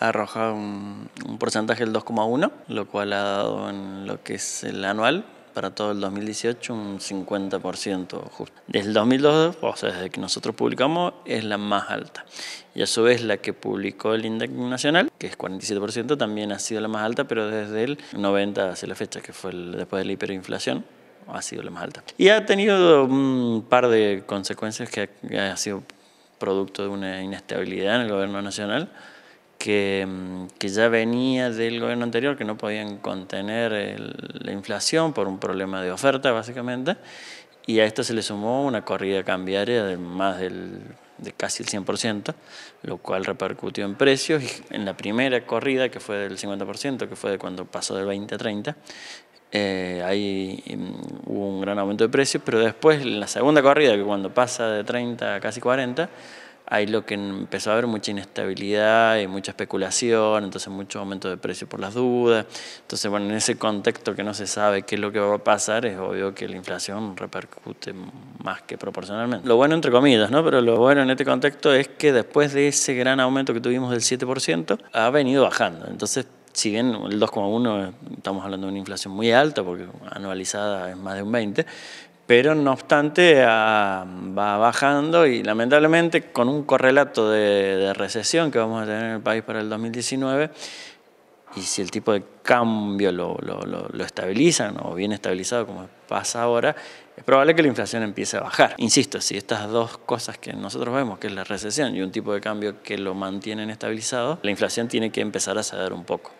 arroja un, un porcentaje del 2,1, lo cual ha dado en lo que es el anual para todo el 2018 un 50% justo. Desde el 2002, o sea, desde que nosotros publicamos, es la más alta. Y a su vez la que publicó el INDEC Nacional, que es 47%, también ha sido la más alta, pero desde el 90 hacia la fecha, que fue después de la hiperinflación, ha sido la más alta. Y ha tenido un par de consecuencias que ha sido producto de una inestabilidad en el gobierno nacional que, que ya venía del gobierno anterior, que no podían contener la inflación por un problema de oferta, básicamente, y a esto se le sumó una corrida cambiaria de más del de casi el 100%, lo cual repercutió en precios. Y en la primera corrida, que fue del 50%, que fue de cuando pasó del 20 a 30, eh, ahí mm, hubo un gran aumento de precios, pero después, en la segunda corrida, que cuando pasa de 30 a casi 40, ahí lo que empezó a haber mucha inestabilidad y mucha especulación, entonces mucho aumento de precio por las dudas. Entonces, bueno, en ese contexto que no se sabe qué es lo que va a pasar, es obvio que la inflación repercute más que proporcionalmente. Lo bueno entre comillas, ¿no? Pero lo bueno en este contexto es que después de ese gran aumento que tuvimos del 7%, ha venido bajando. Entonces, si bien el 2,1 estamos hablando de una inflación muy alta, porque anualizada es más de un 20, pero no obstante ah, va bajando y lamentablemente con un correlato de, recesión que vamos a tener en el país para el 2019, y si el tipo de cambio lo, lo estabilizan o bien estabilizado como pasa ahora, es probable que la inflación empiece a bajar. Insisto, si estas dos cosas que nosotros vemos, que es la recesión y un tipo de cambio que lo mantienen estabilizado, la inflación tiene que empezar a ceder un poco.